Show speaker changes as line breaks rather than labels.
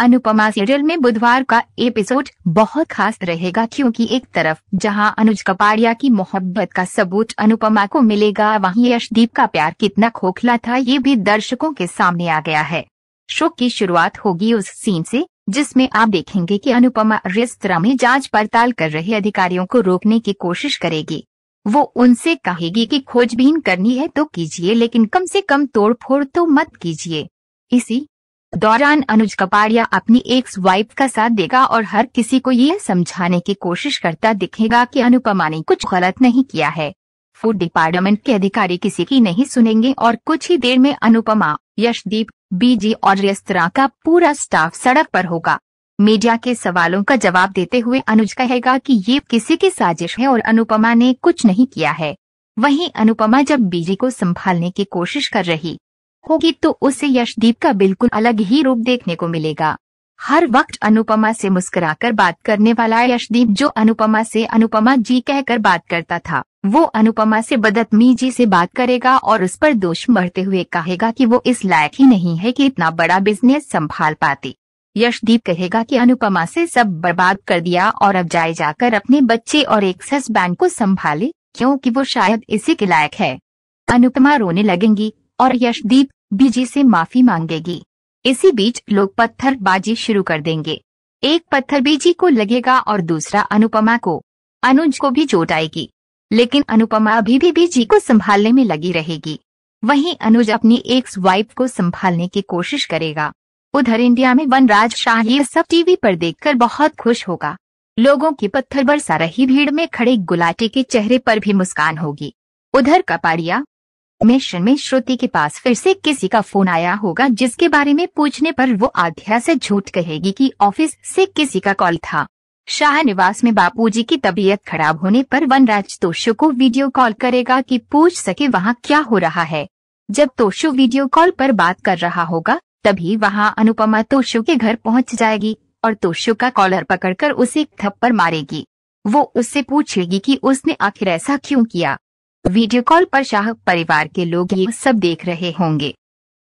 Anupama serial में बुधवार का एपिसोड बहुत खास रहेगा क्योंकि एक तरफ जहां अनुज कपाड़िया की मोहब्बत का सबूत अनुपमा को मिलेगा वहीं यशदीप का प्यार कितना खोखला था ये भी दर्शकों के सामने आ गया है शो की शुरुआत होगी उस सीन से जिसमें आप देखेंगे कि अनुपमा रेस्तरा में जांच पड़ताल कर रहे अधिकारियों को रोकने की कोशिश करेगी वो उनसे कहेगी कि खोजबीन करनी है तो कीजिए लेकिन कम से कम तोड़फोड़ तो मत कीजिए इसी दौरान अनुज कपाड़िया अपनी एक वाइफ का साथ देगा और हर किसी को ये समझाने की कोशिश करता दिखेगा कि अनुपमा ने कुछ गलत नहीं किया है फूड डिपार्टमेंट के अधिकारी किसी की नहीं सुनेंगे और कुछ ही देर में अनुपमा यशदीप बीजी और रेस्तरा का पूरा स्टाफ सड़क पर होगा मीडिया के सवालों का जवाब देते हुए अनुज कहेगा कि ये किसी की साजिश है और अनुपमा ने कुछ नहीं किया है वहीं अनुपमा जब बीजी को संभालने की कोशिश कर रही होगी तो उसे यशदीप का बिल्कुल अलग ही रूप देखने को मिलेगा हर वक्त अनुपमा से मुस्कुराकर बात करने वाला यशदीप जो अनुपमा से अनुपमा जी कहकर बात करता था वो अनुपमा से बदतमीजी से बात करेगा और उस पर दोष मरते हुए कहेगा कि वो इस लायक ही नहीं है कि इतना बड़ा बिजनेस संभाल पाती यशदीप कहेगा कि अनुपमा से सब बर्बाद कर दिया और अब जाए जाकर अपने बच्चे और एक्सेस बैंक को संभाले क्योंकि वो शायद इसी के लायक है अनुपमा रोने लगेंगी और यशदीप बीजी से माफी मांगेगी इसी बीच लोग पत्थरबाजी शुरू कर देंगे एक पत्थर बीजी को लगेगा और दूसरा अनुपमा को अनुज को भी चोट आएगी लेकिन अनुपमा अभी भी बीजी को संभालने में लगी रहेगी वहीं अनुज अपनी एक्स वाइफ को संभालने की कोशिश करेगा उधर इंडिया में वनराज शाह ये सब टीवी पर देखकर बहुत खुश होगा लोगों की पत्थर बरसा रही भीड़ में खड़े गुलाटी के चेहरे पर भी मुस्कान होगी उधर कपाड़िया मिशन में श्रुति के पास फिर से किसी का फोन आया होगा जिसके बारे में पूछने पर वो आध्या से झूठ कहेगी कि ऑफिस से किसी का कॉल था निवास में बापूजी की तबीयत खराब होने पर वनराज तोशो को वीडियो कॉल करेगा कि पूछ सके वहाँ क्या हो रहा है जब तोशु वीडियो कॉल पर बात कर रहा होगा तभी वहाँ अनुपमा तोशो के घर पहुँच जाएगी और तोशु का कॉलर पकड़कर उसे थप्पड़ मारेगी वो उससे पूछेगी कि उसने आखिर ऐसा क्यों किया वीडियो कॉल पर शाह परिवार के लोग ये सब देख रहे होंगे